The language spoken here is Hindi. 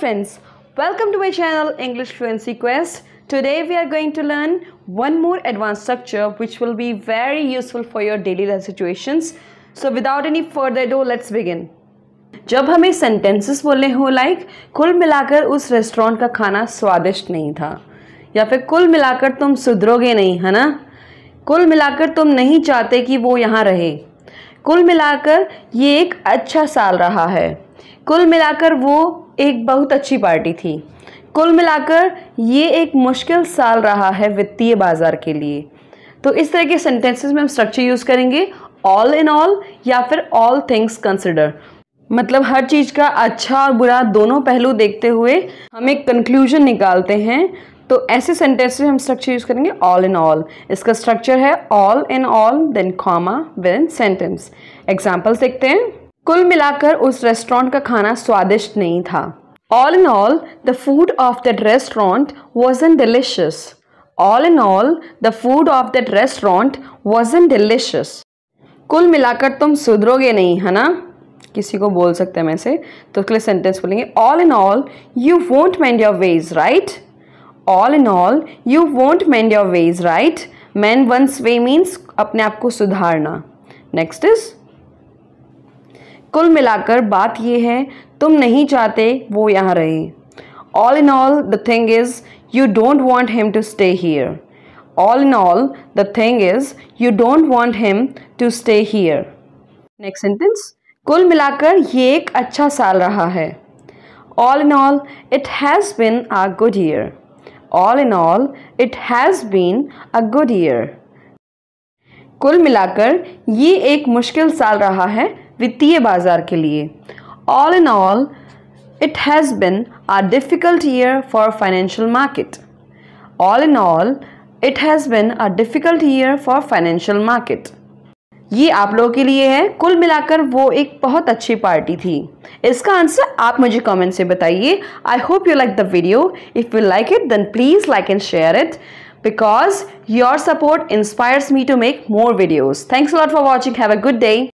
Friends welcome to my channel English fluency quest today we are going to learn one more advance structure which will be very useful for your daily life situation so without any further do let's begin जब हमें सेंटेंसेस बोलने हो लाइक कुल मिलाकर उस रेस्टोरेंट का खाना स्वादिष्ट नहीं था या फिर कुल मिलाकर तुम सुधरोगे नहीं है ना कुल मिलाकर तुम नहीं चाहते कि वो यहाँ रहे कुल मिलाकर ये एक अच्छा साल रहा है कुल मिलाकर वो एक बहुत अच्छी पार्टी थी कुल मिलाकर ये एक मुश्किल साल रहा है वित्तीय बाज़ार के लिए तो इस तरह के सेंटेंसेस में हम स्ट्रक्चर यूज़ करेंगे ऑल इन ऑल या फिर ऑल थिंग्स कंसिडर मतलब हर चीज़ का अच्छा और बुरा दोनों पहलू देखते हुए हम एक कंक्लूजन निकालते हैं तो ऐसे सेंटेंसेस हम स्ट्रक्चर यूज़ करेंगे ऑल इन ऑल इसका स्ट्रक्चर है all in all then comma with sentence examples देखते हैं कुल मिलाकर उस रेस्टोरेंट का खाना स्वादिष्ट नहीं था all in all the food of that restaurant was an delicious all in all the food of that restaurant was an delicious कुल मिलाकर तुम सुधरोगे नहीं है ना किसी को बोल सकते हैं मैं से तो उसके लिए सेंटेंस बोलेंगे all in all you won't mind your ways right all in all you won't mind your ways right man one's way means अपने आप को सुधारना नेक्स्ट इज़ कुल मिलाकर बात यह है तुम नहीं चाहते वो यहाँ रहे all in all the thing is you don't want him to stay here all in all the thing is you don't want him to stay here next sentence कुल मिलाकर ये एक अच्छा साल रहा है all in all it has been a good year all in all it has been a good year कुल मिलाकर ये एक मुश्किल साल रहा है वित्तीय बाजार के लिए all in all it has been a difficult year for financial market all in all it has been a difficult year for financial market ये आप लोगों के लिए है कुल मिलाकर वो एक बहुत अच्छी पार्टी थी इसका आंसर आप मुझे कमेंट से बताइए I hope you like the video if you like it then please like and share it because your support inspires me to make more videos thanks a for watching watching. Have a good